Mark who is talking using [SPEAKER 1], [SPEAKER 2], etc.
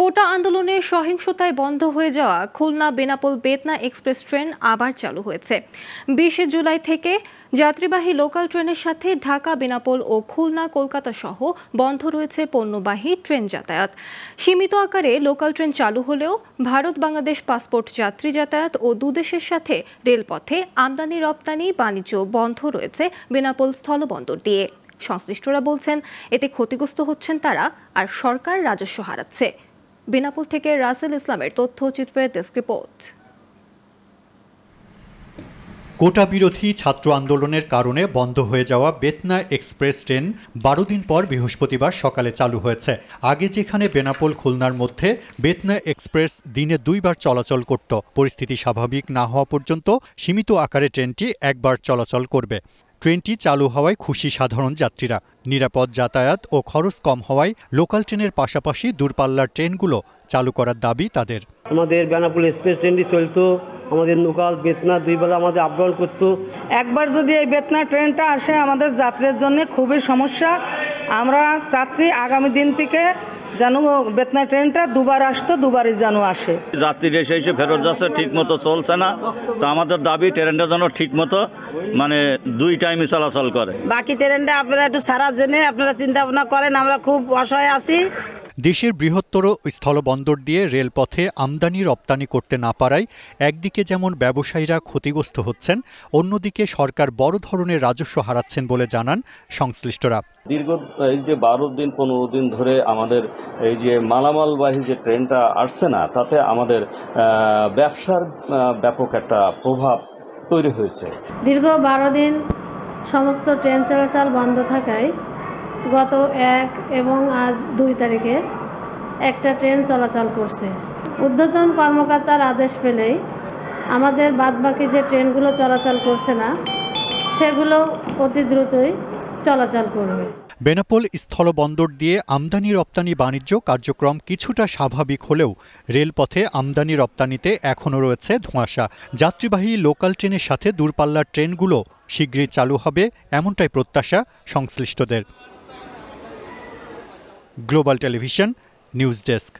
[SPEAKER 1] কোটা আন্দোলনে সহিংসতায় বন্ধ হয়ে যাওয়া খুলনা বেনাপোল বেতনা এক্সপ্রেস ট্রেন আবার চালু হয়েছে বিশে জুলাই থেকে যাত্রীবাহী লোকাল ট্রেনের সাথে ঢাকা বেনাপোল ও খুলনা কলকাতা সহ বন্ধ রয়েছে পণ্যবাহী ট্রেন যাতায়াত সীমিত আকারে লোকাল ট্রেন চালু হলেও ভারত বাংলাদেশ পাসপোর্ট যাত্রী যাতায়াত ও দুদেশের সাথে রেলপথে আমদানি রপ্তানি বাণিজ্য বন্ধ রয়েছে বেনাপোল স্থলবন্দর দিয়ে সংশ্লিষ্টরা বলছেন এতে ক্ষতিগ্রস্ত হচ্ছেন তারা আর সরকার রাজস্ব হারাচ্ছে বেনাপুল থেকে রাসেল ইসলামের তথ্যচিত্রের ডেস্ক রিপোর্ট
[SPEAKER 2] কোটা বিরোধী ছাত্র আন্দোলনের কারণে বন্ধ হয়ে যাওয়া বেতনা এক্সপ্রেস ট্রেন বারো দিন পর বৃহস্পতিবার সকালে চালু হয়েছে আগে যেখানে বেনাপোল খুলনার মধ্যে বেতনা এক্সপ্রেস দিনে দুইবার চলাচল করত পরিস্থিতি স্বাভাবিক না হওয়া পর্যন্ত সীমিত আকারে ট্রেনটি একবার চলাচল করবে ট্রেনটি চালু হওয়ায় খুশি সাধারণ যাত্রীরা নিরাপদ যাতায়াত ও খরচ কম হওয়ায় লোকাল ট্রেনের পাশাপাশি দূরপাল্লার ট্রেনগুলো চালু করার দাবি তাদের
[SPEAKER 3] আমাদের বেনাপুল এক্সপ্রেস ট্রেনটি চলতো আমাদের লোকাল বেতনা দুই বেলা আমাদের আপডাউন করতো একবার যদি এই বেতনা ট্রেনটা আসে আমাদের যাত্রীর জন্য খুবই সমস্যা আমরা চাচ্ছি আগামী দিন থেকে যেন বেতনা ট্রেনটা দুবার আসতো দুবারই যেন আসে
[SPEAKER 2] যাত্রী এসে এসে ফেরত যাচ্ছে ঠিক মতো চলছে না তো আমাদের দাবি ট্রেনটা যেন ঠিক মতো মানে দুই টাইমে চলাচল করে
[SPEAKER 3] বাকি ট্রেনটা আপনারা একটু সারা জেনে আপনারা চিন্তা ভাবনা করেন আমরা খুব অসহায় আছি
[SPEAKER 2] দেশের বৃহত্তর স্থলবন্দর দিয়ে রেলপথে আমদানি রপ্তানি করতে না পারায় একদিকে যেমন ব্যবসায়ীরা ক্ষতিগ্রস্ত হচ্ছেন অন্যদিকে সরকার বড় ধরনের রাজস্ব হারাচ্ছেন বলে জানান সংশ্লিষ্টরা
[SPEAKER 1] দীর্ঘ এই যে বারো দিন পনেরো দিন ধরে আমাদের এই যে মালামালবাহী যে ট্রেনটা আসছে না তাতে আমাদের ব্যবসার ব্যাপক একটা
[SPEAKER 2] প্রভাব তৈরি হয়েছে
[SPEAKER 3] দীর্ঘ বারো দিন সমস্ত ট্রেন চলাচল বন্ধ থাকায় গত এক এবং আজ দুই তারিখে একটা ট্রেন চলাচল করছে ঊর্ধ্বতন কর্মকর্তার আদেশ পেলেই আমাদের বাদবাকি যে ট্রেনগুলো চলাচল করছে না সেগুলো অতি দ্রুতই চলাচল করবে
[SPEAKER 2] বেনাপোল স্থলবন্দর দিয়ে আমদানি রপ্তানি বাণিজ্য কার্যক্রম কিছুটা স্বাভাবিক হলেও রেলপথে আমদানি রপ্তানিতে এখনও রয়েছে ধোঁয়াশা যাত্রীবাহী লোকাল ট্রেনের সাথে দূরপাল্লার ট্রেনগুলো শীঘ্রই চালু হবে এমনটাই প্রত্যাশা সংশ্লিষ্টদের গ্লোবাল টেলিভিশন নিউজ ডেস্ক